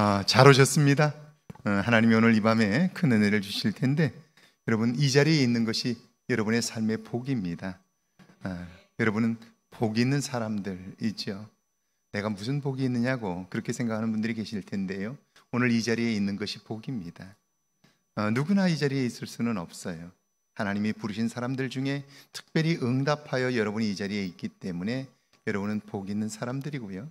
아, 잘 오셨습니다. 어, 하나님이 오늘 이 밤에 큰 은혜를 주실 텐데 여러분 이 자리에 있는 것이 여러분의 삶의 복입니다. 아, 여러분은 복이 있는 사람들 있죠. 내가 무슨 복이 있느냐고 그렇게 생각하는 분들이 계실 텐데요. 오늘 이 자리에 있는 것이 복입니다. 아, 누구나 이 자리에 있을 수는 없어요. 하나님이 부르신 사람들 중에 특별히 응답하여 여러분이 이 자리에 있기 때문에 여러분은 복 있는 사람들이고요.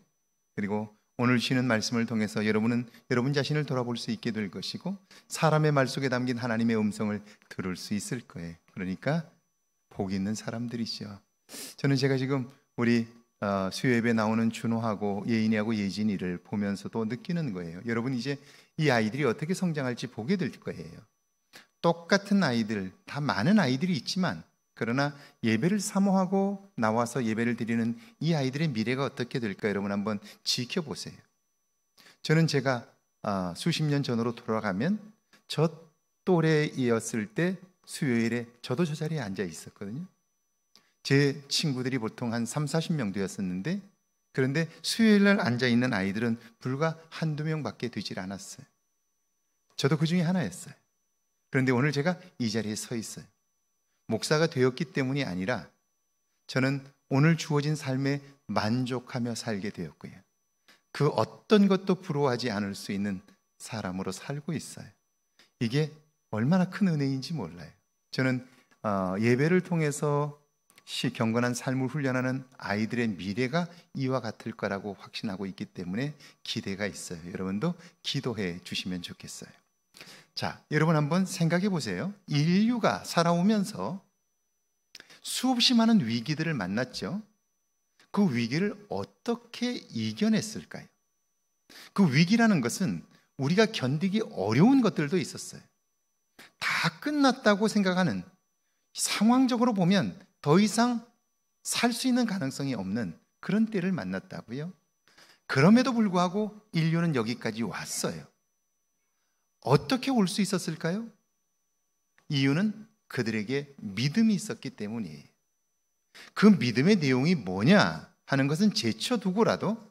그리고 오늘 쉬는 말씀을 통해서 여러분은 여러분 자신을 돌아볼 수 있게 될 것이고 사람의 말 속에 담긴 하나님의 음성을 들을 수 있을 거예요. 그러니까 복 있는 사람들이죠. 저는 제가 지금 우리 어, 수요예배 나오는 준호하고 예인이하고 예진이를 보면서도 느끼는 거예요. 여러분 이제 이 아이들이 어떻게 성장할지 보게 될 거예요. 똑같은 아이들, 다 많은 아이들이 있지만 그러나 예배를 사모하고 나와서 예배를 드리는 이 아이들의 미래가 어떻게 될까 여러분 한번 지켜보세요. 저는 제가 아, 수십 년 전으로 돌아가면 저 또래이었을 때 수요일에 저도 저 자리에 앉아 있었거든요. 제 친구들이 보통 한 3, 40명 되었었는데 그런데 수요일 날 앉아 있는 아이들은 불과 한두 명밖에 되질 않았어요. 저도 그 중에 하나였어요. 그런데 오늘 제가 이 자리에 서 있어요. 목사가 되었기 때문이 아니라 저는 오늘 주어진 삶에 만족하며 살게 되었고요. 그 어떤 것도 부러워하지 않을 수 있는 사람으로 살고 있어요. 이게 얼마나 큰 은혜인지 몰라요. 저는 어, 예배를 통해서 시 경건한 삶을 훈련하는 아이들의 미래가 이와 같을 거라고 확신하고 있기 때문에 기대가 있어요. 여러분도 기도해 주시면 좋겠어요. 자, 여러분 한번 생각해 보세요. 인류가 살아오면서 수없이 많은 위기들을 만났죠. 그 위기를 어떻게 이겨냈을까요? 그 위기라는 것은 우리가 견디기 어려운 것들도 있었어요. 다 끝났다고 생각하는 상황적으로 보면 더 이상 살 수 있는 가능성이 없는 그런 때를 만났다고요. 그럼에도 불구하고 인류는 여기까지 왔어요. 어떻게 올 수 있었을까요? 이유는 그들에게 믿음이 있었기 때문이에그 믿음의 내용이 뭐냐 하는 것은 제쳐두고라도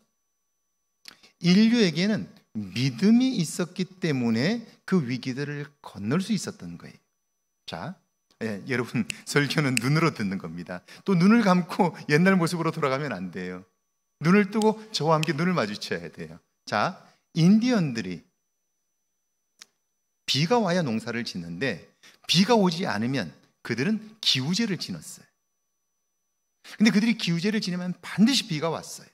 인류에게는 믿음이 있었기 때문에 그 위기들을 건널 수 있었던 거예요. 자, 예, 여러분 설교는 눈으로 듣는 겁니다. 또 눈을 감고 옛날 모습으로 돌아가면 안 돼요. 눈을 뜨고 저와 함께 눈을 마주쳐야 돼요. 자, 인디언들이 비가 와야 농사를 짓는데 비가 오지 않으면 그들은 기우제를 지녔어요 근데 그들이 기우제를 지내면 반드시 비가 왔어요.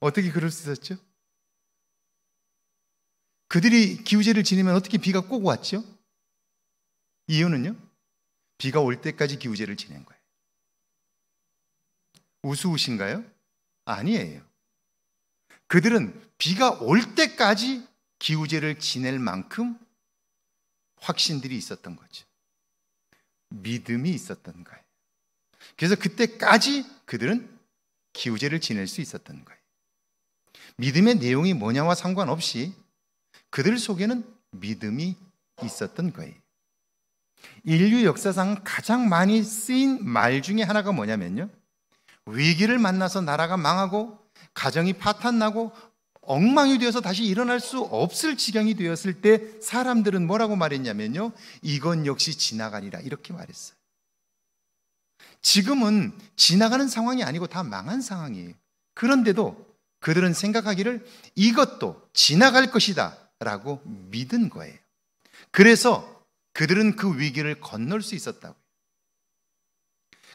어떻게 그럴 수 있었죠? 그들이 기우제를 지내면 어떻게 비가 꼭 왔죠? 이유는요? 비가 올 때까지 기우제를 지낸 거예요. 우스우신가요? 아니에요. 그들은 비가 올 때까지 기우제를 지낼 만큼 확신들이 있었던 거죠. 믿음이 있었던 거예요. 그래서 그때까지 그들은 기우제를 지낼 수 있었던 거예요. 믿음의 내용이 뭐냐와 상관없이 그들 속에는 믿음이 있었던 거예요. 인류 역사상 가장 많이 쓰인 말 중에 하나가 뭐냐면요. 위기를 만나서 나라가 망하고 가정이 파탄나고 엉망이 되어서 다시 일어날 수 없을 지경이 되었을 때 사람들은 뭐라고 말했냐면요. 이건 역시 지나가리라. 이렇게 말했어요. 지금은 지나가는 상황이 아니고 다 망한 상황이에요. 그런데도 그들은 생각하기를 이것도 지나갈 것이다. 라고 믿은 거예요. 그래서 그들은 그 위기를 건널 수 있었다고요.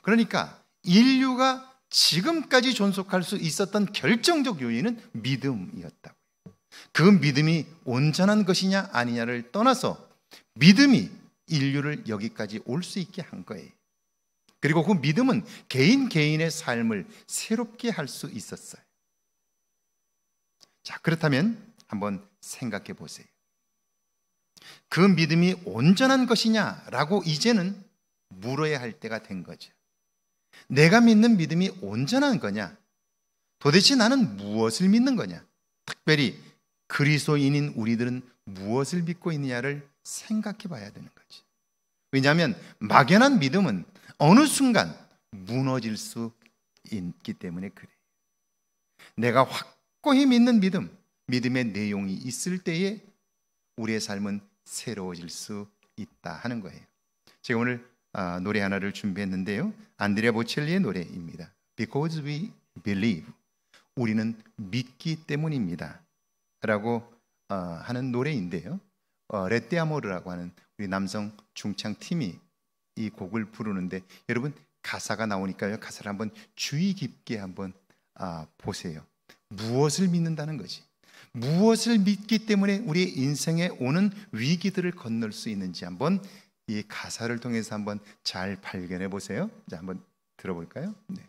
그러니까 인류가 지금까지 존속할 수 있었던 결정적 요인은 믿음이었다고. 그 믿음이 온전한 것이냐 아니냐를 떠나서 믿음이 인류를 여기까지 올 수 있게 한 거예요. 그리고 그 믿음은 개인 개인의 삶을 새롭게 할 수 있었어요. 자, 그렇다면 한번 생각해 보세요. 그 믿음이 온전한 것이냐라고 이제는 물어야 할 때가 된 거죠. 내가 믿는 믿음이 온전한 거냐? 도대체 나는 무엇을 믿는 거냐? 특별히 그리스도인인 우리들은 무엇을 믿고 있느냐를 생각해 봐야 되는 거지. 왜냐하면 막연한 믿음은 어느 순간 무너질 수 있기 때문에 그래. 내가 확고히 믿는 믿음, 믿음의 내용이 있을 때에 우리의 삶은 새로워질 수 있다 하는 거예요. 제가 오늘 아, 노래 하나를 준비했는데요. 안드레아 보첼리의 노래입니다. Because we believe. 우리는 믿기 때문입니다. 라고 어, 하는 노래인데요. 레떼아모르라고 어, 하는 우리 남성 중창 팀이 이 곡을 부르는데 여러분 가사가 나오니까요. 가사를 한번 주의 깊게 한번 아, 보세요. 무엇을 믿는다는 거지? 무엇을 믿기 때문에 우리 인생에 오는 위기들을 건널 수 있는지 한번 이 가사를 통해서 한번 잘 발견해 보세요. 자, 한번 들어볼까요? 네.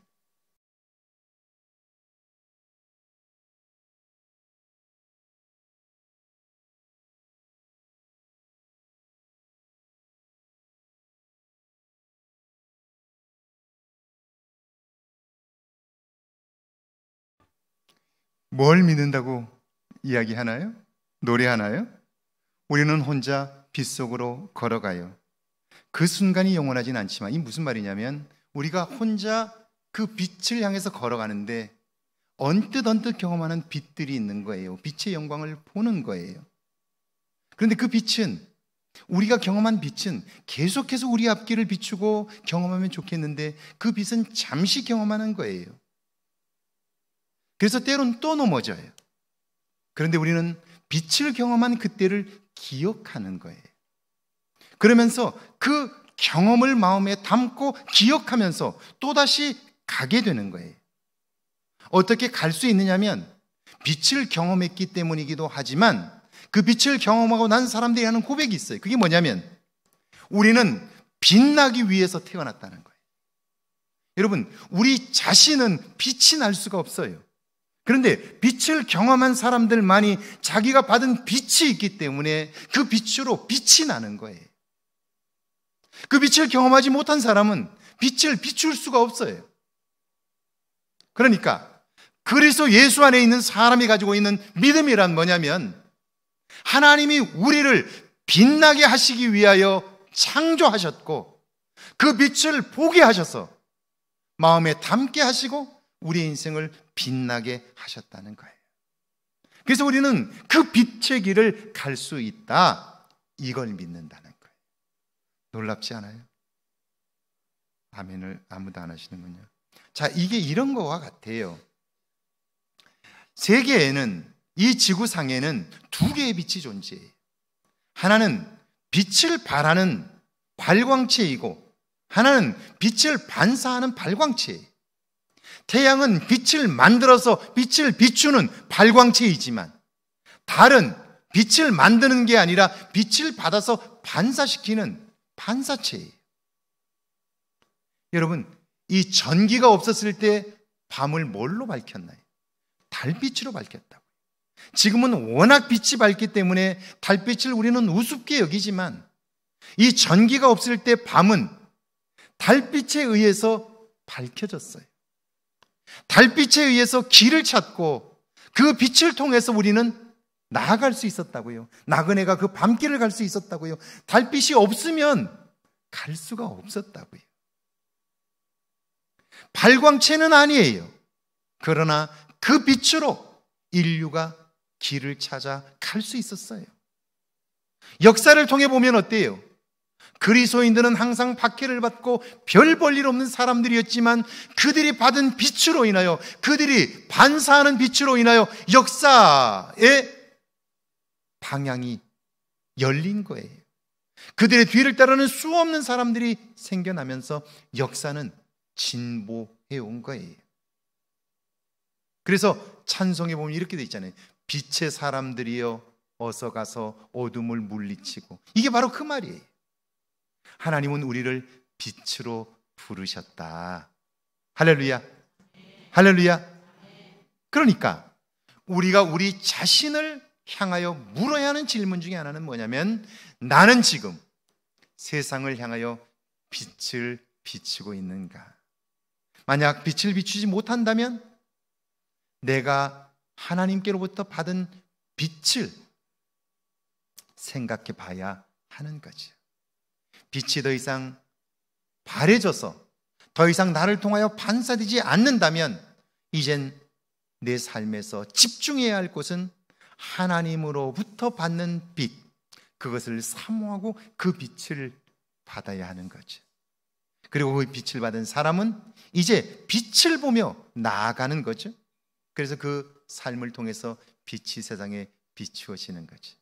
뭘 믿는다고 이야기하나요? 노래하나요? 우리는 혼자 빗속으로 걸어가요. 그 순간이 영원하진 않지만 이 무슨 말이냐면 우리가 혼자 그 빛을 향해서 걸어가는데 언뜻 언뜻 경험하는 빛들이 있는 거예요. 빛의 영광을 보는 거예요. 그런데 그 빛은 우리가 경험한 빛은 계속해서 우리 앞길을 비추고 경험하면 좋겠는데 그 빛은 잠시 경험하는 거예요. 그래서 때론 또 넘어져요. 그런데 우리는 빛을 경험한 그때를 기억하는 거예요. 그러면서 그 경험을 마음에 담고 기억하면서 또다시 가게 되는 거예요. 어떻게 갈 수 있느냐면 빛을 경험했기 때문이기도 하지만 그 빛을 경험하고 난 사람들이 하는 고백이 있어요. 그게 뭐냐면 우리는 빛나기 위해서 태어났다는 거예요. 여러분, 우리 자신은 빛이 날 수가 없어요. 그런데 빛을 경험한 사람들만이 자기가 받은 빛이 있기 때문에 그 빛으로 빛이 나는 거예요. 그 빛을 경험하지 못한 사람은 빛을 비출 수가 없어요. 그러니까 그리스도 예수 안에 있는 사람이 가지고 있는 믿음이란 뭐냐면 하나님이 우리를 빛나게 하시기 위하여 창조하셨고 그 빛을 보게 하셔서 마음에 담게 하시고 우리 인생을 빛나게 하셨다는 거예요. 그래서 우리는 그 빛의 길을 갈 수 있다. 이걸 믿는다는 놀랍지 않아요? 아멘을 아무도 안 하시는군요. 자, 이게 이런 거와 같아요. 세계에는 이 지구상에는 두 개의 빛이 존재해요. 하나는 빛을 발하는 발광체이고 하나는 빛을 반사하는 발광체. 태양은 빛을 만들어서 빛을 비추는 발광체이지만 달은 빛을 만드는 게 아니라 빛을 받아서 반사시키는 반사체예요. 여러분, 이 전기가 없었을 때 밤을 뭘로 밝혔나요? 달빛으로 밝혔다고. 지금은 워낙 빛이 밝기 때문에 달빛을 우리는 우습게 여기지만 이 전기가 없을 때 밤은 달빛에 의해서 밝혀졌어요. 달빛에 의해서 길을 찾고 그 빛을 통해서 우리는 나아갈 수 있었다고요. 나그네가 그 밤길을 갈 수 있었다고요. 달빛이 없으면 갈 수가 없었다고요. 발광체는 아니에요. 그러나 그 빛으로 인류가 길을 찾아 갈 수 있었어요. 역사를 통해 보면 어때요? 그리스도인들은 항상 박해를 받고 별 볼 일 없는 사람들이었지만 그들이 받은 빛으로 인하여 그들이 반사하는 빛으로 인하여 역사에 방향이 열린 거예요. 그들의 뒤를 따르는 수 없는 사람들이 생겨나면서 역사는 진보해 온 거예요. 그래서 찬송에 보면 이렇게 돼 있잖아요. 빛의 사람들이여 어서 가서 어둠을 물리치고 이게 바로 그 말이에요. 하나님은 우리를 빛으로 부르셨다. 할렐루야. 할렐루야. 그러니까 우리가 우리 자신을 향하여 물어야 하는 질문 중에 하나는 뭐냐면 나는 지금 세상을 향하여 빛을 비추고 있는가? 만약 빛을 비추지 못한다면 내가 하나님께로부터 받은 빛을 생각해 봐야 하는 거지 빛이 더 이상 바래져서 더 이상 나를 통하여 반사되지 않는다면 이젠 내 삶에서 집중해야 할 곳은 하나님으로부터 받는 빛, 그것을 사모하고 그 빛을 받아야 하는 거죠. 그리고 그 빛을 받은 사람은 이제 빛을 보며 나아가는 거죠. 그래서 그 삶을 통해서 빛이 세상에 비추어지는 거죠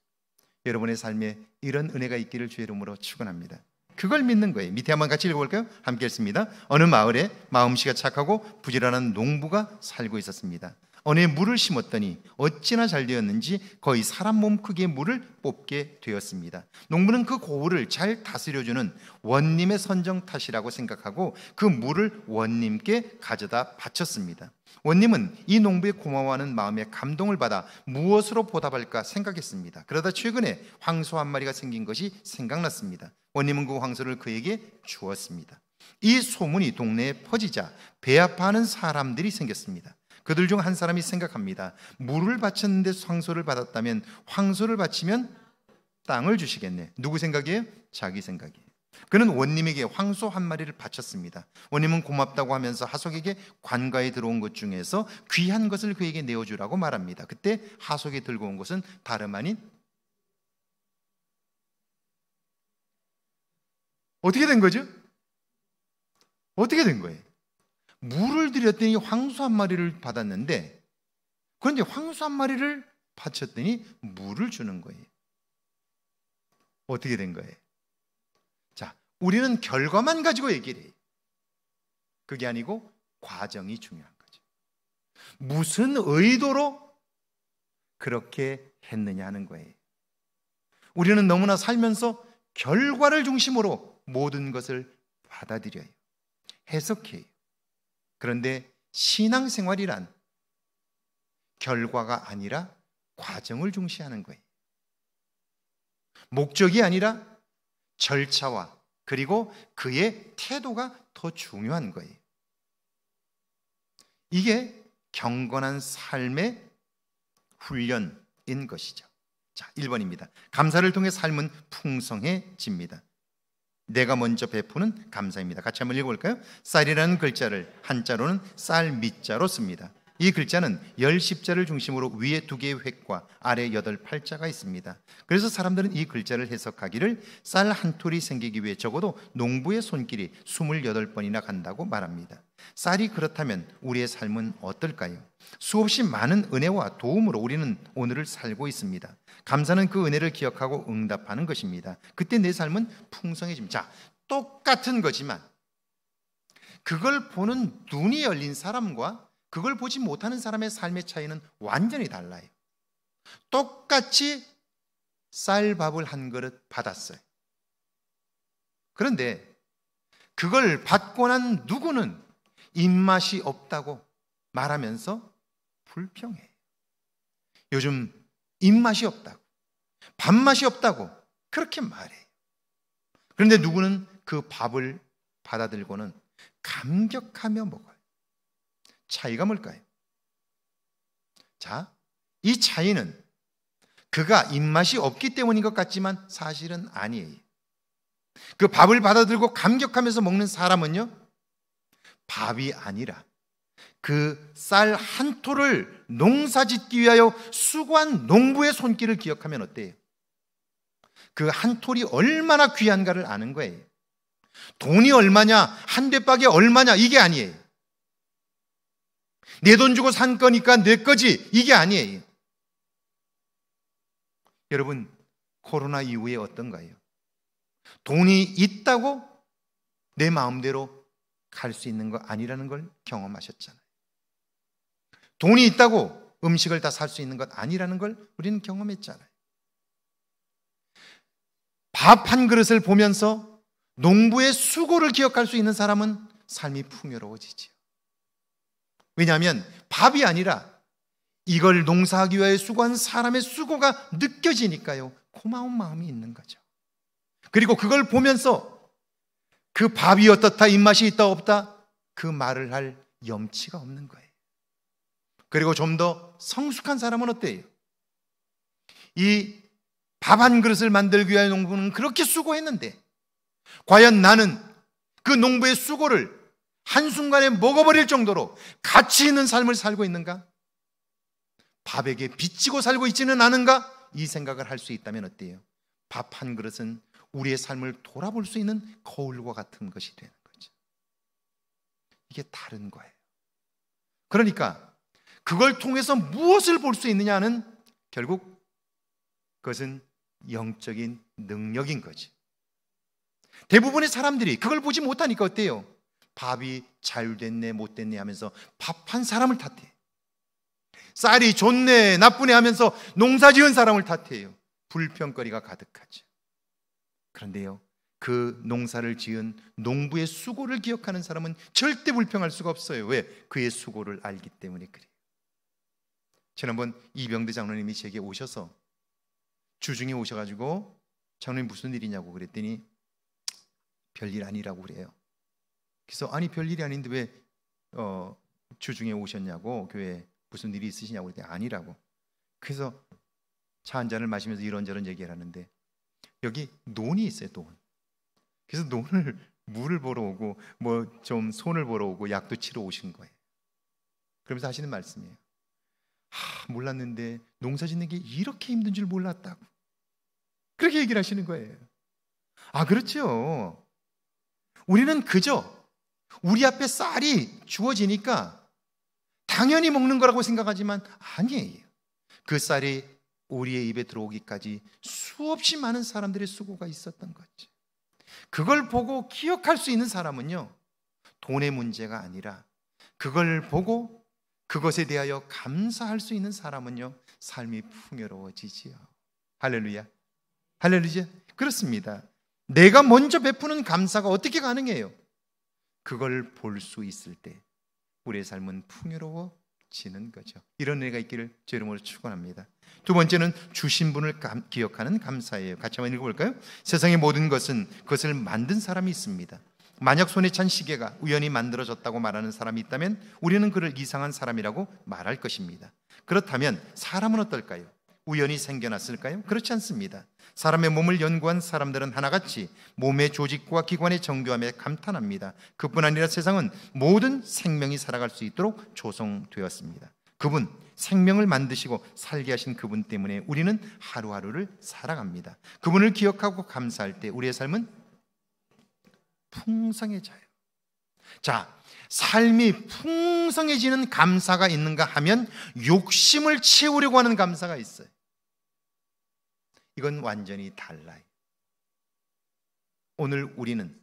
여러분의 삶에 이런 은혜가 있기를 주의 이름으로 축원합니다. 그걸 믿는 거예요. 밑에 한번 같이 읽어볼까요? 함께 읽습니다. 어느 마을에 마음씨가 착하고 부지런한 농부가 살고 있었습니다. 어느 물을 심었더니 어찌나 잘 되었는지 거의 사람 몸 크기의 물을 뽑게 되었습니다. 농부는 그고우를잘 다스려주는 원님의 선정 탓이라고 생각하고 그 물을 원님께 가져다 바쳤습니다. 원님은 이 농부의 고마워하는 마음에 감동을 받아 무엇으로 보답할까 생각했습니다. 그러다 최근에 황소 한 마리가 생긴 것이 생각났습니다. 원님은 그 황소를 그에게 주었습니다. 이 소문이 동네에 퍼지자 배합하는 사람들이 생겼습니다. 그들 중 한 사람이 생각합니다. 물을 바쳤는데 황소를 받았다면 황소를 바치면 땅을 주시겠네. 누구 생각이에요? 자기 생각이에요. 그는 원님에게 황소 한 마리를 바쳤습니다. 원님은 고맙다고 하면서 하속에게 관가에 들어온 것 중에서 귀한 것을 그에게 내어주라고 말합니다. 그때 하속이 들고 온 것은 다름 아닌 어떻게 된 거죠? 어떻게 된 거예요? 물을 드렸더니 황소 한 마리를 받았는데 그런데 황소 한 마리를 바쳤더니 물을 주는 거예요. 어떻게 된 거예요? 자, 우리는 결과만 가지고 얘기를 해요. 그게 아니고 과정이 중요한 거죠. 무슨 의도로 그렇게 했느냐 하는 거예요. 우리는 너무나 살면서 결과를 중심으로 모든 것을 받아들여요. 해석해요. 그런데 신앙생활이란 결과가 아니라 과정을 중시하는 거예요. 목적이 아니라 절차와 그리고 그의 태도가 더 중요한 거예요. 이게 경건한 삶의 훈련인 것이죠. 자, 1번입니다. 감사를 통해 삶은 풍성해집니다. 내가 먼저 베푸는 감사입니다. 같이 한번 읽어볼까요? 쌀이라는 글자를 한자로는 쌀 밑자로 씁니다. 이 글자는 열 십자를 중심으로 위에 두 개의 획과 아래 여덟 팔자가 있습니다. 그래서 사람들은 이 글자를 해석하기를 쌀 한 톨이 생기기 위해 적어도 농부의 손길이 스물여덟 번이나 간다고 말합니다. 쌀이 그렇다면 우리의 삶은 어떨까요? 수없이 많은 은혜와 도움으로 우리는 오늘을 살고 있습니다. 감사는 그 은혜를 기억하고 응답하는 것입니다. 그때 내 삶은 풍성해집니다. 자, 똑같은 거지만 그걸 보는 눈이 열린 사람과 그걸 보지 못하는 사람의 삶의 차이는 완전히 달라요. 똑같이 쌀밥을 한 그릇 받았어요. 그런데 그걸 받고 난 누구는 입맛이 없다고 말하면서 불평해. 요즘 입맛이 없다고, 밥맛이 없다고 그렇게 말해요. 그런데 누구는 그 밥을 받아들고는 감격하며 먹어요. 차이가 뭘까요? 자, 이 차이는 그가 입맛이 없기 때문인 것 같지만 사실은 아니에요. 그 밥을 받아들고 감격하면서 먹는 사람은요, 밥이 아니라 그쌀한 토를 농사 짓기 위하여 수고한 농부의 손길을 기억하면 어때요? 그 한 톨이 얼마나 귀한가를 아는 거예요. 돈이 얼마냐, 한 대박이 얼마냐, 이게 아니에요. 내 돈 주고 산 거니까 내 거지, 이게 아니에요. 여러분, 코로나 이후에 어떤가요? 돈이 있다고 내 마음대로 갈 수 있는 거 아니라는 걸 경험하셨잖아요. 돈이 있다고 음식을 다 살 수 있는 것 아니라는 걸 우리는 경험했잖아요. 밥 한 그릇을 보면서 농부의 수고를 기억할 수 있는 사람은 삶이 풍요로워지지요. 왜냐하면 밥이 아니라 이걸 농사하기 위해 수고한 사람의 수고가 느껴지니까요. 고마운 마음이 있는 거죠. 그리고 그걸 보면서 그 밥이 어떻다, 입맛이 있다, 없다, 그 말을 할 염치가 없는 거예요. 그리고 좀 더 성숙한 사람은 어때요? 이 밥 한 그릇을 만들기 위한 농부는 그렇게 수고했는데 과연 나는 그 농부의 수고를 한순간에 먹어버릴 정도로 가치 있는 삶을 살고 있는가? 밥에게 비치고 살고 있지는 않은가? 이 생각을 할 수 있다면 어때요? 밥 한 그릇은 우리의 삶을 돌아볼 수 있는 거울과 같은 것이 되는 거죠. 이게 다른 거예요. 그러니까 그걸 통해서 무엇을 볼 수 있느냐는 결국 그것은 영적인 능력인 거지. 대부분의 사람들이 그걸 보지 못하니까 어때요? 밥이 잘 됐네, 못 됐네 하면서 밥 한 사람을 탓해. 쌀이 좋네, 나쁘네 하면서 농사 지은 사람을 탓해요. 불평거리가 가득하지. 그런데요, 그 농사를 지은 농부의 수고를 기억하는 사람은 절대 불평할 수가 없어요. 왜? 그의 수고를 알기 때문에 그래요. 지난번 이병대 장로님이 제게 오셔서 주중에 오셔가지고 장로님 무슨 일이냐고 그랬더니 별일 아니라고 그래요. 그래서 아니 별일이 아닌데 왜 어, 주중에 오셨냐고 교회 무슨 일이 있으시냐고 그랬더니 아니라고. 그래서 차 한 잔을 마시면서 이런저런 얘기를 하는데 여기 논이 있어요 논. 그래서 논을 물을 보러 오고 뭐 좀 손을 보러 오고 약도 치러 오신 거예요. 그러면서 하시는 말씀이에요. 하, 몰랐는데 농사 짓는 게 이렇게 힘든 줄 몰랐다고. 그렇게 얘기를 하시는 거예요. 아, 그렇죠. 우리는 그저 우리 앞에 쌀이 주어지니까 당연히 먹는 거라고 생각하지만 아니에요. 그 쌀이 우리의 입에 들어오기까지 수없이 많은 사람들의 수고가 있었던 거지. 그걸 보고 기억할 수 있는 사람은요, 돈의 문제가 아니라 그걸 보고 그것에 대하여 감사할 수 있는 사람은요, 삶이 풍요로워지지요. 할렐루야. 할렐루야. 그렇습니다. 내가 먼저 베푸는 감사가 어떻게 가능해요? 그걸 볼 수 있을 때 우리의 삶은 풍요로워지는 거죠. 이런 애가 있기를 제 이름으로 축원합니다. 두 번째는 주신 분을 감, 기억하는 감사예요. 같이 한번 읽어볼까요? 세상의 모든 것은 그것을 만든 사람이 있습니다. 만약 손에 찬 시계가 우연히 만들어졌다고 말하는 사람이 있다면 우리는 그를 이상한 사람이라고 말할 것입니다. 그렇다면 사람은 어떨까요? 우연히 생겨났을까요? 그렇지 않습니다. 사람의 몸을 연구한 사람들은 하나같이 몸의 조직과 기관의 정교함에 감탄합니다. 그뿐 아니라 세상은 모든 생명이 살아갈 수 있도록 조성되었습니다. 그분, 생명을 만드시고 살게 하신 그분 때문에 우리는 하루하루를 살아갑니다. 그분을 기억하고 감사할 때 우리의 삶은 풍성해져요. 자, 삶이 풍성해지는 감사가 있는가 하면 욕심을 채우려고 하는 감사가 있어요. 이건 완전히 달라요. 오늘 우리는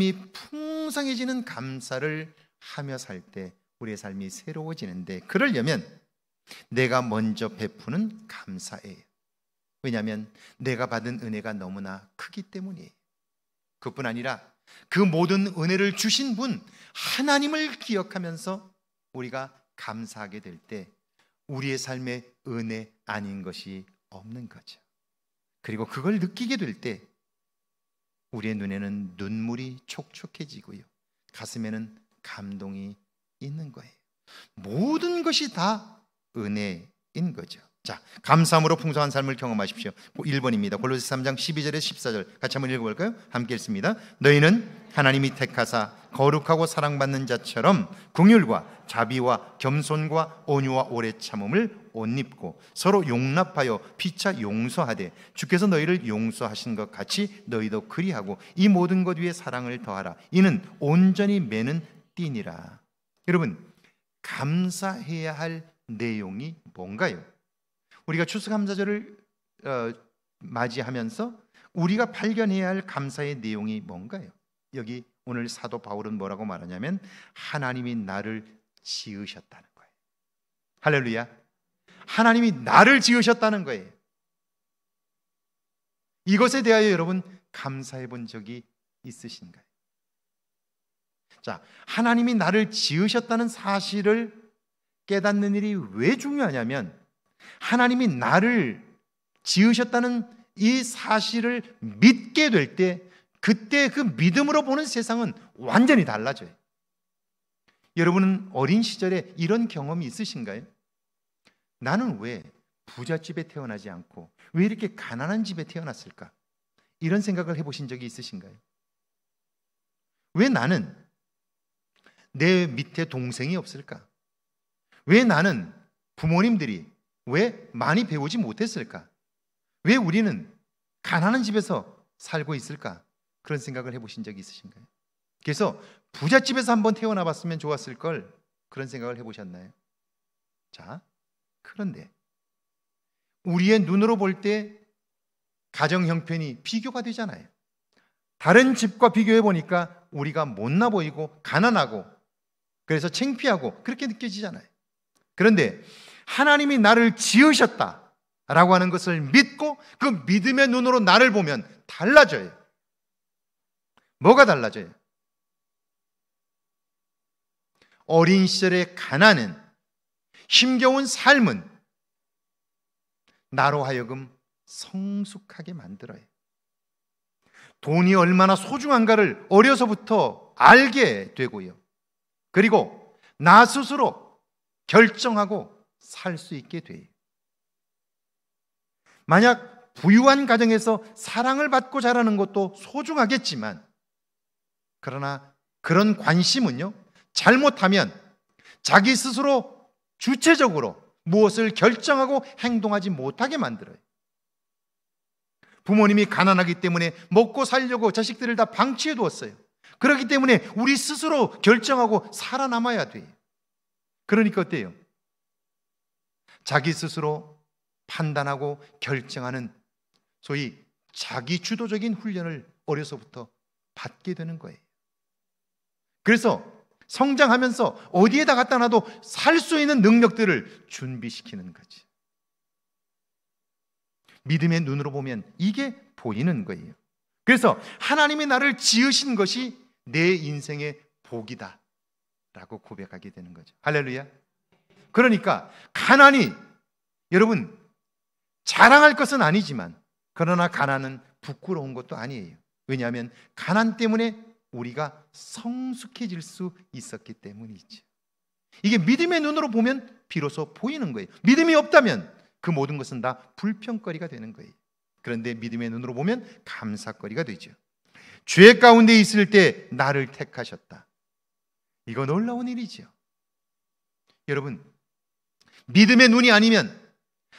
삶이 풍성해지는 감사를 하며 살 때 우리의 삶이 새로워지는데 그러려면 내가 먼저 베푸는 감사예요. 왜냐하면 내가 받은 은혜가 너무나 크기 때문이에요. 그뿐 아니라 그 모든 은혜를 주신 분 하나님을 기억하면서 우리가 감사하게 될 때 우리의 삶에 은혜 아닌 것이 없는 거죠. 그리고 그걸 느끼게 될 때 우리의 눈에는 눈물이 촉촉해지고요. 가슴에는 감동이 있는 거예요. 모든 것이 다 은혜인 거죠. 자, 감사함으로 풍성한 삶을 경험하십시오. 1번입니다. 그 골로새 3장 12절에서 14절 같이 한번 읽어 볼까요? 함께 읽습니다. 너희는 하나님이 택하사 거룩하고 사랑받는 자처럼 긍휼과 자비와 겸손과 온유와 오래 참음을 옷 입고 서로 용납하여 피차 용서하되 주께서 너희를 용서하신 것 같이 너희도 그리하고 이 모든 것 위에 사랑을 더하라 이는 온전히 매는 띠니라. 여러분, 감사해야 할 내용이 뭔가요? 우리가 추수감사절을 어, 맞이하면서 우리가 발견해야 할 감사의 내용이 뭔가요? 여기 오늘 사도 바울은 뭐라고 말하냐면 하나님이 나를 지으셨다는 거예요. 할렐루야. 하나님이 나를 지으셨다는 거예요. 이것에 대하여 여러분 감사해 본 적이 있으신가요? 자, 하나님이 나를 지으셨다는 사실을 깨닫는 일이 왜 중요하냐면 하나님이 나를 지으셨다는 이 사실을 믿게 될 때 그때 그 믿음으로 보는 세상은 완전히 달라져요. 여러분은 어린 시절에 이런 경험이 있으신가요? 나는 왜 부잣집에 태어나지 않고 왜 이렇게 가난한 집에 태어났을까? 이런 생각을 해보신 적이 있으신가요? 왜 나는 내 밑에 동생이 없을까? 왜 나는 부모님들이 왜 많이 배우지 못했을까? 왜 우리는 가난한 집에서 살고 있을까? 그런 생각을 해보신 적이 있으신가요? 그래서 부잣집에서 한번 태어나 봤으면 좋았을 걸 그런 생각을 해보셨나요? 자, 그런데 우리의 눈으로 볼 때 가정 형편이 비교가 되잖아요. 다른 집과 비교해 보니까 우리가 못나 보이고 가난하고 그래서 창피하고 그렇게 느껴지잖아요. 그런데 하나님이 나를 지으셨다. 라고 하는 것을 믿고 그 믿음의 눈으로 나를 보면 달라져요. 뭐가 달라져요? 어린 시절의 가난은 힘겨운 삶은 나로 하여금 성숙하게 만들어요. 돈이 얼마나 소중한가를 어려서부터 알게 되고요. 그리고 나 스스로 결정하고 살수 있게 돼요. 만약 부유한 가정에서 사랑을 받고 자라는 것도 소중하겠지만, 그러나 그런 관심은요, 잘못하면 자기 스스로 주체적으로 무엇을 결정하고 행동하지 못하게 만들어요. 부모님이 가난하기 때문에 먹고 살려고 자식들을 다 방치해 두었어요. 그렇기 때문에 우리 스스로 결정하고 살아남아야 돼. 그러니까 어때요? 자기 스스로 판단하고 결정하는 소위 자기 주도적인 훈련을 어려서부터 받게 되는 거예요. 그래서 성장하면서 어디에다 갖다 놔도 살 수 있는 능력들을 준비시키는 거지. 믿음의 눈으로 보면 이게 보이는 거예요. 그래서 하나님이 나를 지으신 것이 내 인생의 복이다. 라고 고백하게 되는 거죠. 할렐루야. 그러니까 가난이 여러분 자랑할 것은 아니지만 그러나 가난은 부끄러운 것도 아니에요. 왜냐하면 가난 때문에 우리가 성숙해질 수 있었기 때문이지. 이게 믿음의 눈으로 보면 비로소 보이는 거예요. 믿음이 없다면 그 모든 것은 다 불평거리가 되는 거예요. 그런데 믿음의 눈으로 보면 감사거리가 되죠. 죄 가운데 있을 때 나를 택하셨다. 이건 놀라운 일이지요. 여러분, 믿음의 눈이 아니면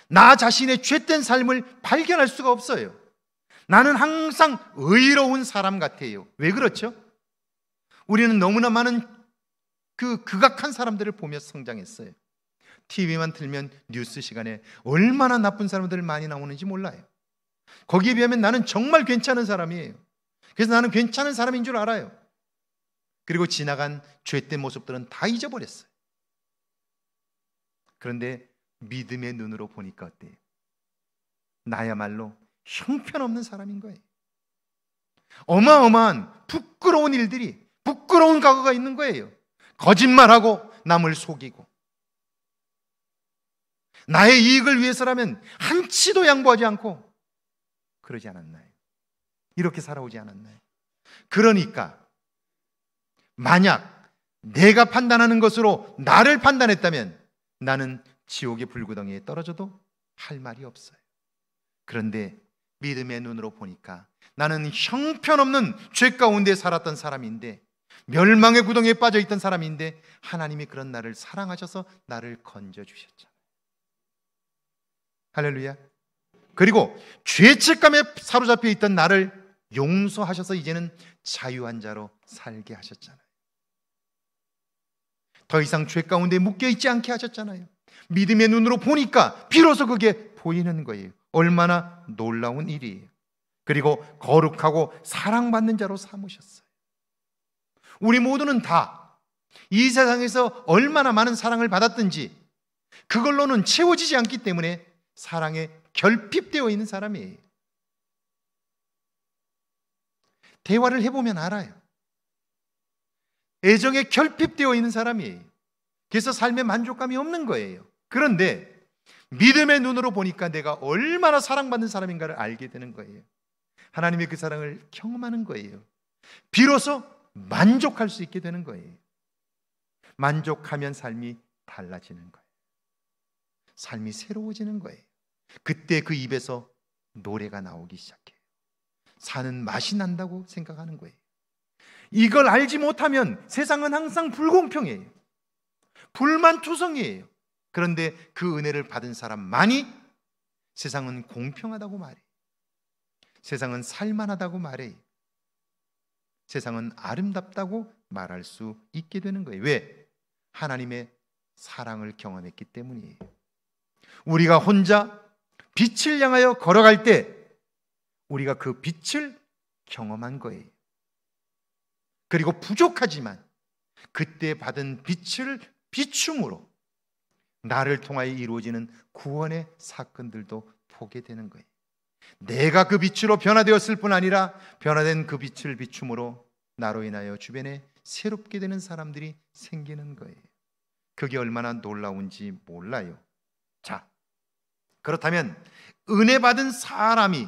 나 자신의 죄된 삶을 발견할 수가 없어요. 나는 항상 의로운 사람 같아요. 왜 그렇죠? 우리는 너무나 많은 그 극악한 사람들을 보며 성장했어요. TV만 틀면 뉴스 시간에 얼마나 나쁜 사람들 많이 나오는지 몰라요. 거기에 비하면 나는 정말 괜찮은 사람이에요. 그래서 나는 괜찮은 사람인 줄 알아요. 그리고 지나간 죄된 모습들은 다 잊어버렸어요. 그런데 믿음의 눈으로 보니까 어때요? 나야말로 형편없는 사람인 거예요. 어마어마한 부끄러운 일들이 부끄러운 과거가 있는 거예요. 거짓말하고 남을 속이고 나의 이익을 위해서라면 한치도 양보하지 않고 그러지 않았나요? 이렇게 살아오지 않았나요? 그러니까 만약 내가 판단하는 것으로 나를 판단했다면 나는 지옥의 불구덩이에 떨어져도 할 말이 없어요. 그런데 믿음의 눈으로 보니까 나는 형편없는 죄 가운데 살았던 사람인데 멸망의 구덩이에 빠져 있던 사람인데 하나님이 그런 나를 사랑하셔서 나를 건져 주셨잖아요. 할렐루야. 그리고 죄책감에 사로잡혀 있던 나를 용서하셔서 이제는 자유한 자로 살게 하셨잖아요. 더 이상 죄 가운데 묶여 있지 않게 하셨잖아요. 믿음의 눈으로 보니까 비로소 그게 보이는 거예요. 얼마나 놀라운 일이에요. 그리고 거룩하고 사랑받는 자로 삼으셨어요. 우리 모두는 다 이 세상에서 얼마나 많은 사랑을 받았든지 그걸로는 채워지지 않기 때문에 사랑에 결핍되어 있는 사람이에요. 대화를 해보면 알아요. 애정에 결핍되어 있는 사람이에요. 그래서 삶에 만족감이 없는 거예요. 그런데 믿음의 눈으로 보니까 내가 얼마나 사랑받는 사람인가를 알게 되는 거예요. 하나님의 그 사랑을 경험하는 거예요. 비로소 만족할 수 있게 되는 거예요. 만족하면 삶이 달라지는 거예요. 삶이 새로워지는 거예요. 그때 그 입에서 노래가 나오기 시작해요. 사는 맛이 난다고 생각하는 거예요. 이걸 알지 못하면 세상은 항상 불공평해요. 불만 투성이에요. 그런데 그 은혜를 받은 사람만이 세상은 공평하다고 말해. 세상은 살만하다고 말해. 세상은 아름답다고 말할 수 있게 되는 거예요. 왜? 하나님의 사랑을 경험했기 때문이에요. 우리가 혼자 빛을 향하여 걸어갈 때 우리가 그 빛을 경험한 거예요. 그리고 부족하지만 그때 받은 빛을 비춤으로 나를 통하여 이루어지는 구원의 사건들도 보게 되는 거예요. 내가 그 빛으로 변화되었을 뿐 아니라 변화된 그 빛을 비춤으로 나로 인하여 주변에 새롭게 되는 사람들이 생기는 거예요. 그게 얼마나 놀라운지 몰라요. 자, 그렇다면 은혜 받은 사람이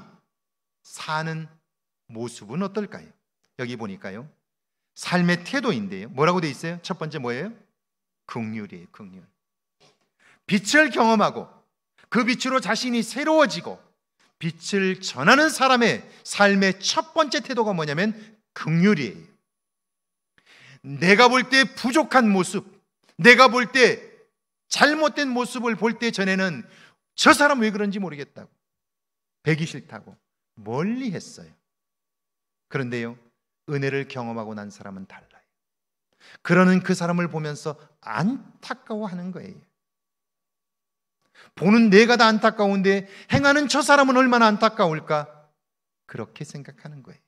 사는 모습은 어떨까요? 여기 보니까요. 삶의 태도인데요. 뭐라고 돼 있어요? 첫 번째 뭐예요? 극률이에요. 극률. 빛을 경험하고 그 빛으로 자신이 새로워지고 빛을 전하는 사람의 삶의 첫 번째 태도가 뭐냐면 극률이에요. 내가 볼 때 부족한 모습, 내가 볼 때 잘못된 모습을 볼 때 전에는 저 사람 왜 그런지 모르겠다고, 배기 싫다고 멀리 했어요. 그런데요, 은혜를 경험하고 난 사람은 달라요. 그러는 그 사람을 보면서 안타까워하는 거예요. 보는 내가 다 안타까운데 행하는 저 사람은 얼마나 안타까울까? 그렇게 생각하는 거예요.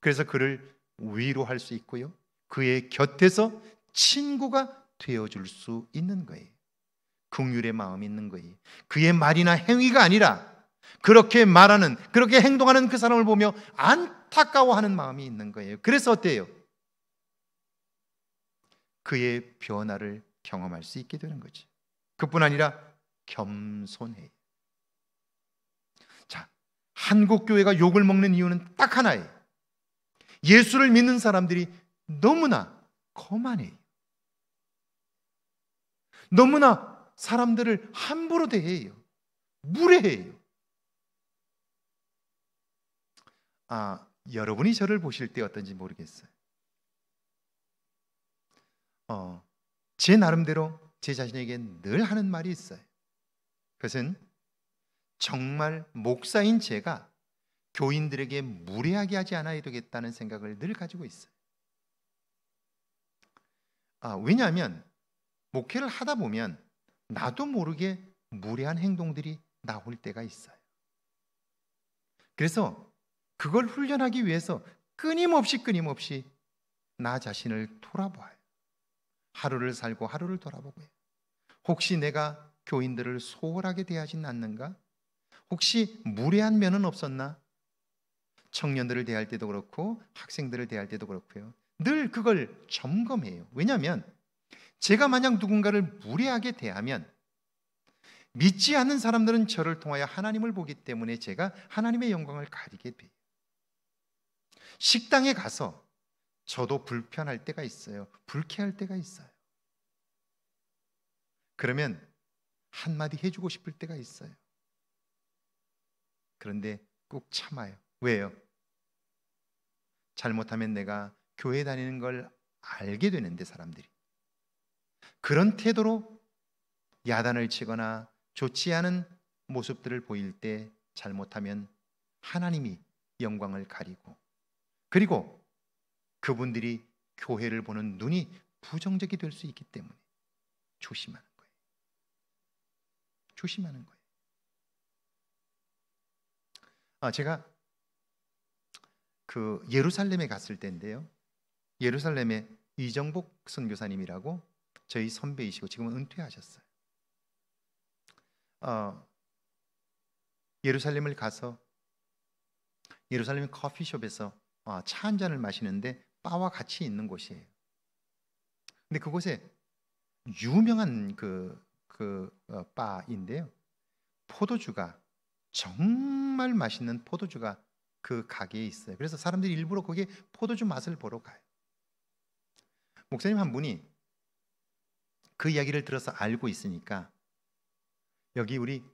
그래서 그를 위로할 수 있고요. 그의 곁에서 친구가 되어줄 수 있는 거예요. 긍휼의 마음이 있는 거예요. 그의 말이나 행위가 아니라 그렇게 말하는, 그렇게 행동하는 그 사람을 보며 안타까워하는 마음이 있는 거예요. 그래서 어때요? 그의 변화를 경험할 수 있게 되는 거지. 그뿐 아니라 겸손해. 자, 한국 교회가 욕을 먹는 이유는 딱 하나예요. 예수를 믿는 사람들이 너무나 거만해요. 너무나 사람들을 함부로 대해요. 무례해요. 아, 여러분이 저를 보실 때 어떤지 모르겠어요. 어, 제 나름대로 제 자신에게 늘 하는 말이 있어요. 그것은 정말 목사인 제가 교인들에게 무례하게 하지 않아야 되겠다는 생각을 늘 가지고 있어요. 아, 왜냐하면 목회를 하다 보면 나도 모르게 무례한 행동들이 나올 때가 있어요. 그래서 그걸 훈련하기 위해서 끊임없이 끊임없이 나 자신을 돌아봐요. 하루를 살고 하루를 돌아보고요. 혹시 내가 교인들을 소홀하게 대하진 않는가? 혹시 무례한 면은 없었나? 청년들을 대할 때도 그렇고 학생들을 대할 때도 그렇고요. 늘 그걸 점검해요. 왜냐하면 제가 만약 누군가를 무례하게 대하면 믿지 않는 사람들은 저를 통하여 하나님을 보기 때문에 제가 하나님의 영광을 가리게 돼요. 식당에 가서 저도 불편할 때가 있어요. 불쾌할 때가 있어요. 그러면 한마디 해주고 싶을 때가 있어요. 그런데 꼭 참아요. 왜요? 잘못하면 내가 교회 다니는 걸 알게 되는데 사람들이 그런 태도로 야단을 치거나 좋지 않은 모습들을 보일 때 잘못하면 하나님이 영광을 가리고 그리고 그분들이 교회를 보는 눈이 부정적이 될 수 있기 때문에 조심하는 거예요. 조심하는 거예요. 아, 제가 그 예루살렘에 갔을 때인데요. 예루살렘에 이정복 선교사님이라고 저희 선배이시고 지금은 은퇴하셨어요. 어, 예루살렘을 가서 예루살렘 커피숍에서 어, 차한 잔을 마시는데 바와 같이 있는 곳이에요. 근데 그곳에 유명한 그, 그 어, 바인데요. 포도주가 정말 맛있는 포도주가 그 가게에 있어요. 그래서 사람들이 일부러 거기에 포도주 맛을 보러 가요. 목사님 한 분이 그 이야기를 들어서 알고 있으니까 여기 우리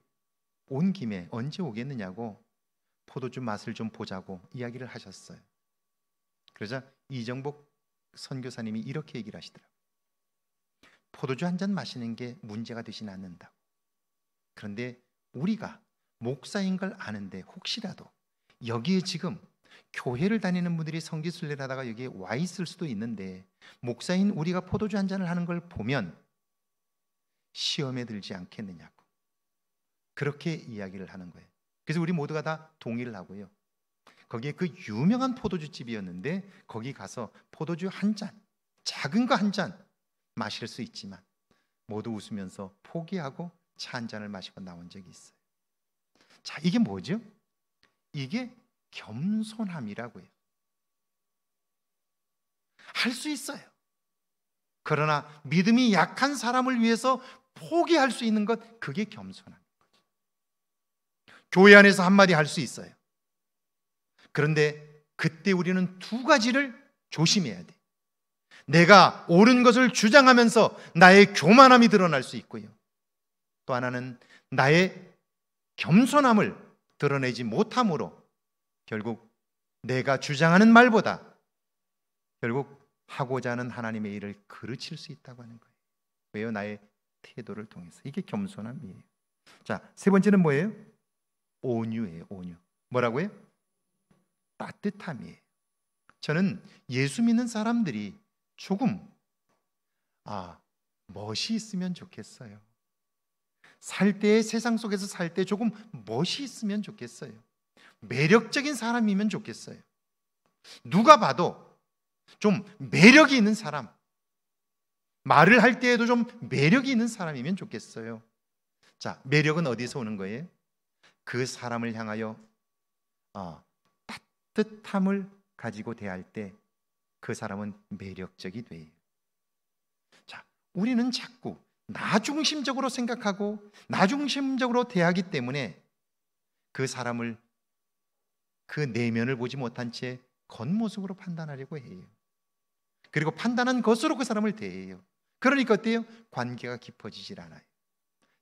온 김에 언제 오겠느냐고 포도주 맛을 좀 보자고 이야기를 하셨어요. 그러자 이정복 선교사님이 이렇게 얘기를 하시더라고요. 포도주 한 잔 마시는 게 문제가 되진 않는다. 그런데 우리가 목사인 걸 아는데 혹시라도 여기에 지금 교회를 다니는 분들이 성기순례를 하다가 여기에 와 있을 수도 있는데 목사인 우리가 포도주 한 잔을 하는 걸 보면 시험에 들지 않겠느냐고 그렇게 이야기를 하는 거예요. 그래서 우리 모두가 다 동의를 하고요. 거기에 그 유명한 포도주 집이었는데 거기 가서 포도주 한 잔, 작은 거 한 잔 마실 수 있지만 모두 웃으면서 포기하고 차 한 잔을 마시고 나온 적이 있어요. 자, 이게 뭐죠? 이게 겸손함이라고 해요. 할 수 있어요. 그러나 믿음이 약한 사람을 위해서 포기할 수 있는 것, 그게 겸손함 교회 안에서 한마디 할 수 있어요. 그런데 그때 우리는 두 가지를 조심해야 돼. 내가 옳은 것을 주장하면서 나의 교만함이 드러날 수 있고요. 또 하나는 나의 겸손함을 드러내지 못함으로 결국 내가 주장하는 말보다 결국 하고자 하는 하나님의 일을 그르칠 수 있다고 하는 거예요. 왜요? 나의 태도를 통해서. 이게 겸손함이에요. 자, 세 번째는 뭐예요? 온유예요, 온유. 뭐라고요? 따뜻함이에요. 저는 예수 믿는 사람들이 조금 아 멋이 있으면 좋겠어요. 살 때 세상 속에서 살 때 조금 멋이 있으면 좋겠어요. 매력적인 사람이면 좋겠어요. 누가 봐도 좀 매력이 있는 사람, 말을 할 때에도 좀 매력이 있는 사람이면 좋겠어요. 자, 매력은 어디서 오는 거예요? 그 사람을 향하여 아, 따뜻함을 가지고 대할 때 그 사람은 매력적이 돼요. 자, 우리는 자꾸 나 중심적으로 생각하고 나 중심적으로 대하기 때문에 그 사람을 그 내면을 보지 못한 채 겉모습으로 판단하려고 해요. 그리고 판단한 것으로 그 사람을 대해요. 그러니까 어때요? 관계가 깊어지질 않아요.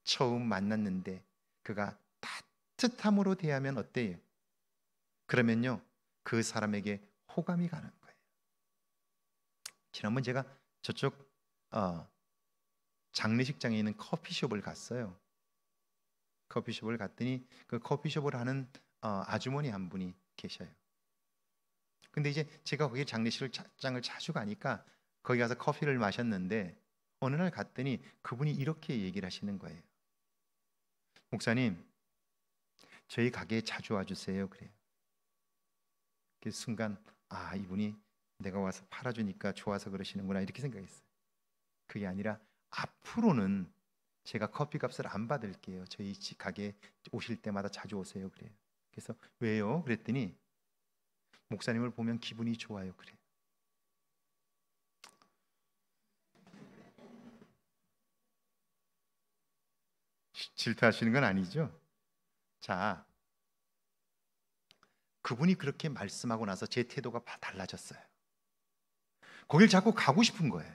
처음 만났는데 그가 따뜻함으로 대하면 어때요? 그러면요. 그 사람에게 호감이 가는 거예요. 지난번 제가 저쪽 어, 장례식장에 있는 커피숍을 갔어요. 커피숍을 갔더니 그 커피숍을 하는 어, 아주머니 한 분이 계셔요. 근데 이제 제가 거기 장례식장을 자주 가니까 거기 가서 커피를 마셨는데 어느 날 갔더니 그분이 이렇게 얘기를 하시는 거예요. 목사님, 저희 가게에 자주 와주세요. 그래요. 그 순간 아 이분이 내가 와서 팔아주니까 좋아서 그러시는구나 이렇게 생각했어요. 그게 아니라 앞으로는 제가 커피값을 안 받을게요. 저희 집 가게 오실 때마다 자주 오세요. 그래요. 그래서 왜요? 그랬더니 목사님을 보면 기분이 좋아요. 그래요. 질타하시는 건 아니죠? 자, 그분이 그렇게 말씀하고 나서 제 태도가 달라졌어요. 거길 자꾸 가고 싶은 거예요.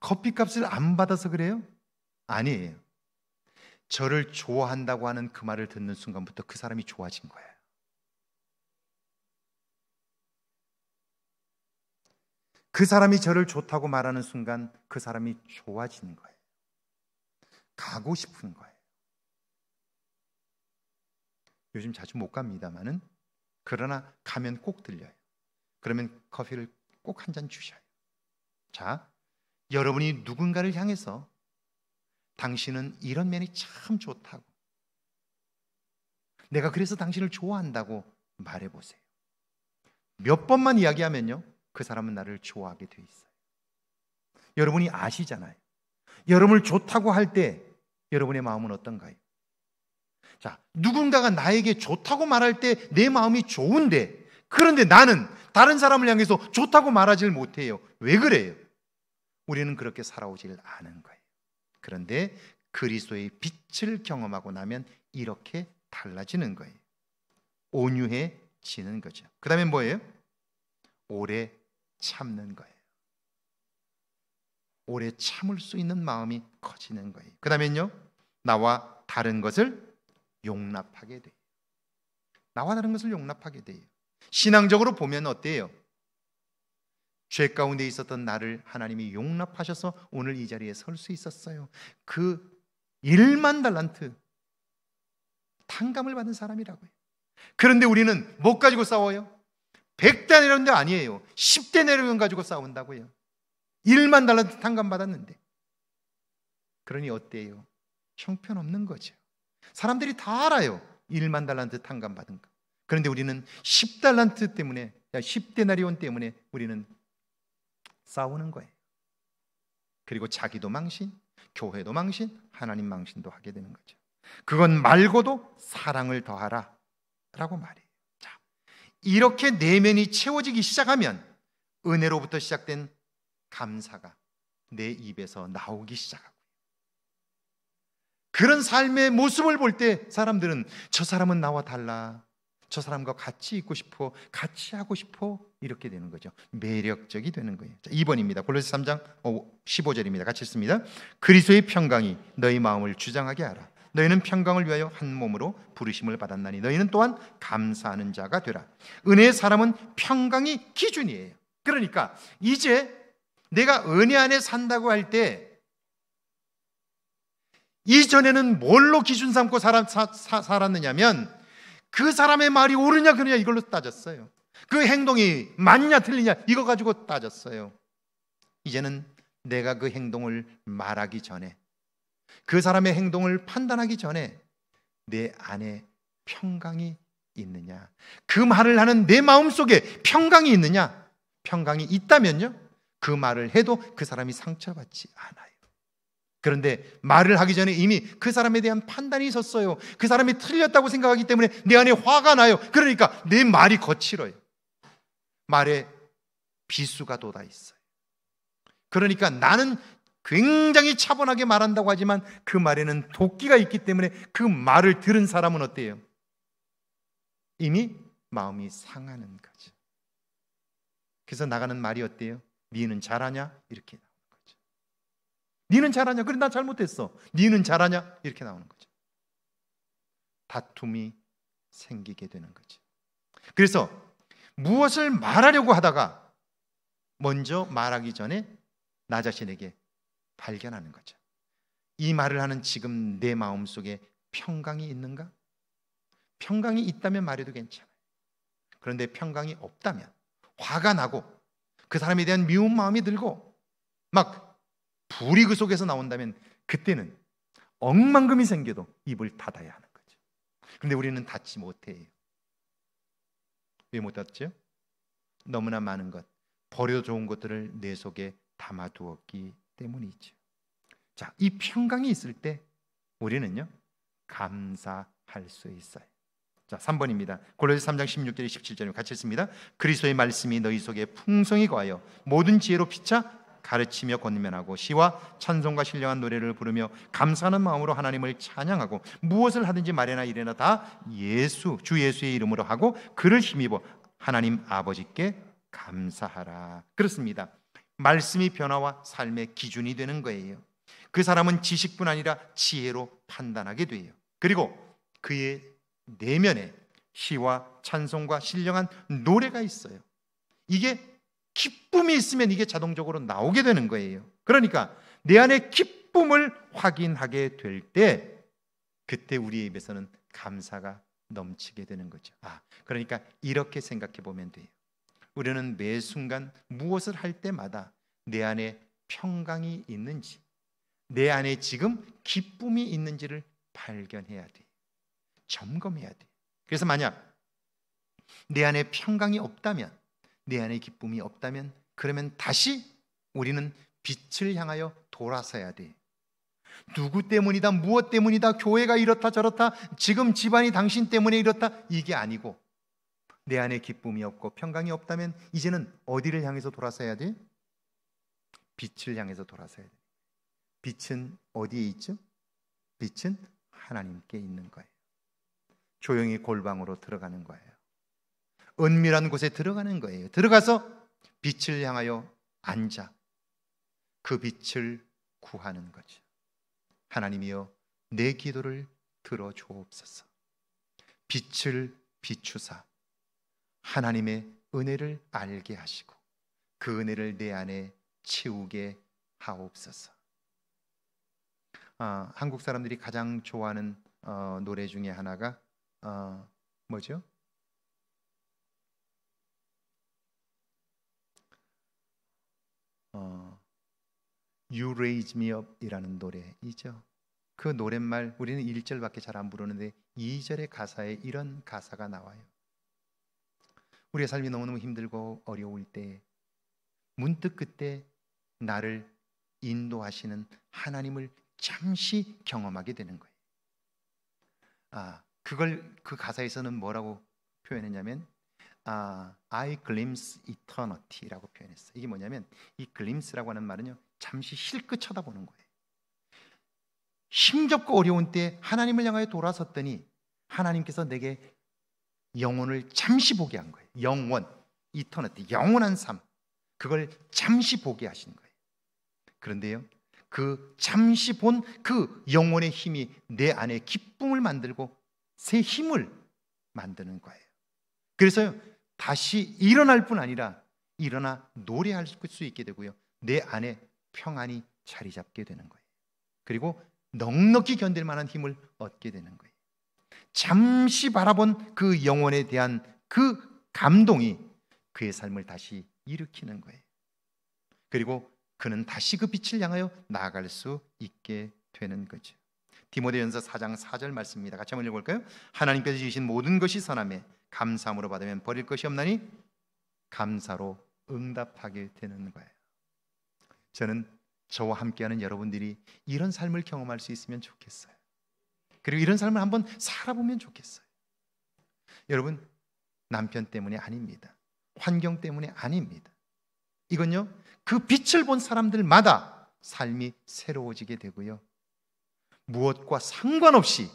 커피값을 안 받아서 그래요? 아니에요. 저를 좋아한다고 하는 그 말을 듣는 순간부터 그 사람이 좋아진 거예요. 그 사람이 저를 좋다고 말하는 순간 그 사람이 좋아지는 거예요. 가고 싶은 거예요. 요즘 자주 못 갑니다만은 그러나 가면 꼭 들려요. 그러면 커피를 꼭 한 잔 주셔요. 자, 여러분이 누군가를 향해서 당신은 이런 면이 참 좋다고 내가 그래서 당신을 좋아한다고 말해 보세요. 몇 번만 이야기하면요. 그 사람은 나를 좋아하게 돼 있어요. 여러분이 아시잖아요. 여러분을 좋다고 할 때 여러분의 마음은 어떤가요? 자, 누군가가 나에게 좋다고 말할 때 내 마음이 좋은데, 그런데 나는 다른 사람을 향해서 좋다고 말하지를 못해요. 왜 그래요? 우리는 그렇게 살아오지를 않은 거예요. 그런데 그리스도의 빛을 경험하고 나면 이렇게 달라지는 거예요. 온유해지는 거죠. 그 다음에 뭐예요? 오래 참는 거예요. 오래 참을 수 있는 마음이 커지는 거예요. 그 다음엔요, 나와 다른 것을 용납하게 돼요. 나와 다른 것을 용납하게 돼요. 신앙적으로 보면 어때요? 죄 가운데 있었던 나를 하나님이 용납하셔서 오늘 이 자리에 설 수 있었어요. 그 1만 달란트 탕감을 받은 사람이라고요. 그런데 우리는 못 뭐 가지고 싸워요. 100대 내려온데 아니에요. 10대 내려온 가지고 싸운다고요. 1만 달란트 탕감 받았는데. 그러니 어때요? 형편없는 거죠. 사람들이 다 알아요. 1만 달란트 탕감 받은 거. 그런데 우리는 10달란트 때문에 1 0대나리온 때문에 우리는 싸우는 거예요. 그리고 자기도 망신, 교회도 망신, 하나님 망신도 하게 되는 거죠. 그건 말고도 사랑을 더하라 라고 말해요. 자, 이렇게 내면이 채워지기 시작하면 은혜로부터 시작된 감사가 내 입에서 나오기 시작합니다. 그런 삶의 모습을 볼 때 사람들은 저 사람은 나와 달라. 저 사람과 같이 있고 싶어. 같이 하고 싶어. 이렇게 되는 거죠. 매력적이 되는 거예요. 자, 2번입니다. 골로새 3장 15절입니다. 같이 읽습니다. 그리스도의 평강이 너희 마음을 주장하게 하라. 너희는 평강을 위하여 한 몸으로 부르심을 받았나니 너희는 또한 감사하는 자가 되라. 은혜의 사람은 평강이 기준이에요. 그러니까 이제 내가 은혜 안에 산다고 할때 이전에는 뭘로 기준 삼고 살았, 살았느냐면 그 사람의 말이 옳으냐 그러냐 이걸로 따졌어요. 그 행동이 맞냐 틀리냐 이거 가지고 따졌어요. 이제는 내가 그 행동을 말하기 전에 그 사람의 행동을 판단하기 전에 내 안에 평강이 있느냐 그 말을 하는 내 마음속에 평강이 있느냐 평강이 있다면요 그 말을 해도 그 사람이 상처받지 않아요. 그런데 말을 하기 전에 이미 그 사람에 대한 판단이 있었어요. 그 사람이 틀렸다고 생각하기 때문에 내 안에 화가 나요. 그러니까 내 말이 거칠어요. 말에 비수가 돋아 있어요. 그러니까 나는 굉장히 차분하게 말한다고 하지만 그 말에는 도끼가 있기 때문에 그 말을 들은 사람은 어때요? 이미 마음이 상하는 거죠. 그래서 나가는 말이 어때요? 니는 잘하냐? 이렇게. 니는 잘하냐? 그래, 나 잘못했어. 니는 잘하냐? 이렇게 나오는 거죠. 다툼이 생기게 되는 거지. 그래서 무엇을 말하려고 하다가 먼저 말하기 전에 나 자신에게 발견하는 거죠. 이 말을 하는 지금 내 마음 속에 평강이 있는가? 평강이 있다면 말해도 괜찮아요. 그런데 평강이 없다면 화가 나고 그 사람에 대한 미운 마음이 들고 막 둘이 그 속에서 나온다면 그때는 억만금이 생겨도 입을 닫아야 하는 거죠. 근데 우리는 닫지 못해요. 왜 못 닫죠? 너무나 많은 것, 버려 좋은 것들을 내 속에 담아두었기 때문이죠. 자, 이 평강이 있을 때 우리는요 감사할 수 있어요. 자, 3번입니다. 골로새 3장 16절에 17절에 같이 읽습니다. 그리스도의 말씀이 너희 속에 풍성히 거하여 모든 지혜로 피차 가르치며 권면하고 시와 찬송과 신령한 노래를 부르며 감사하는 마음으로 하나님을 찬양하고 무엇을 하든지 말이나 이래나다 예수 주 예수의 이름으로 하고 그를 힘입어 하나님 아버지께 감사하라. 그렇습니다. 말씀이 변화와 삶의 기준이 되는 거예요. 그 사람은 지식뿐 아니라 지혜로 판단하게 돼요. 그리고 그의 내면에 시와 찬송과 신령한 노래가 있어요. 이게 기쁨이 있으면 이게 자동적으로 나오게 되는 거예요. 그러니까 내 안에 기쁨을 확인하게 될 때 그때 우리의 입에서는 감사가 넘치게 되는 거죠. 아, 그러니까 이렇게 생각해 보면 돼요. 우리는 매 순간 무엇을 할 때마다 내 안에 평강이 있는지, 내 안에 지금 기쁨이 있는지를 발견해야 돼. 점검해야 돼. 그래서 만약 내 안에 평강이 없다면 내 안에 기쁨이 없다면 그러면 다시 우리는 빛을 향하여 돌아서야 돼. 누구 때문이다, 무엇 때문이다, 교회가 이렇다 저렇다, 지금 집안이 당신 때문에 이렇다 이게 아니고 내 안에 기쁨이 없고 평강이 없다면 이제는 어디를 향해서 돌아서야 돼? 빛을 향해서 돌아서야 돼. 빛은 어디에 있죠? 빛은 하나님께 있는 거예요. 조용히 골방으로 들어가는 거예요. 은밀한 곳에 들어가는 거예요. 들어가서 빛을 향하여 앉아 그 빛을 구하는 거죠. 하나님이여 내 기도를 들어 주옵소서. 빛을 비추사 하나님의 은혜를 알게 하시고 그 은혜를 내 안에 채우게 하옵소서. 아, 한국 사람들이 가장 좋아하는 어, 노래 중에 하나가 어, 뭐죠? 어, You Raise Me Up이라는 노래이죠. 그 노랫말 우리는 1절밖에 잘 안 부르는데 2절의 가사에 이런 가사가 나와요. 우리의 삶이 너무너무 힘들고 어려울 때 문득 그때 나를 인도하시는 하나님을 잠시 경험하게 되는 거예요. 아, 그걸 그 가사에서는 뭐라고 표현했냐면 아, I glimpse eternity라고 표현했어요. 이게 뭐냐면 이 glimpse라고 하는 말은요. 잠시 실끝 쳐다보는 거예요. 힘겹고 어려운 때 하나님을 향하여 돌아섰더니 하나님께서 내게 영혼을 잠시 보게 한 거예요. 영원, 이터널티, 영원한 삶. 그걸 잠시 보게 하신 거예요. 그런데요, 그 잠시 본 그 영혼의 힘이 내 안에 기쁨을 만들고 새 힘을 만드는 거예요. 그래서요, 다시 일어날 뿐 아니라 일어나 노래할 수 있게 되고요. 내 안에 평안이 자리 잡게 되는 거예요. 그리고 넉넉히 견딜 만한 힘을 얻게 되는 거예요. 잠시 바라본 그 영혼에 대한 그 감동이 그의 삶을 다시 일으키는 거예요. 그리고 그는 다시 그 빛을 향하여 나아갈 수 있게 되는 거죠. 디모데전서 4장 4절 말씀입니다. 같이 한번 읽어볼까요? 하나님께서 주신 모든 것이 선함에 감사함으로 받으면 버릴 것이 없나니 감사로 응답하게 되는 거예요. 저는 저와 함께하는 여러분들이 이런 삶을 경험할 수 있으면 좋겠어요. 그리고 이런 삶을 한번 살아보면 좋겠어요. 여러분 남편 때문에 아닙니다. 환경 때문에 아닙니다. 이건요 그 빛을 본 사람들마다 삶이 새로워지게 되고요 무엇과 상관없이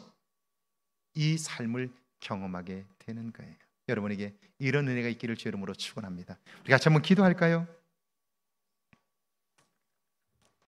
이 삶을 경험하게 되는 거예요. 여러분에게 이런 은혜가 있기를 주의 이름으로 축원합니다. 우리 같이 한번 기도할까요?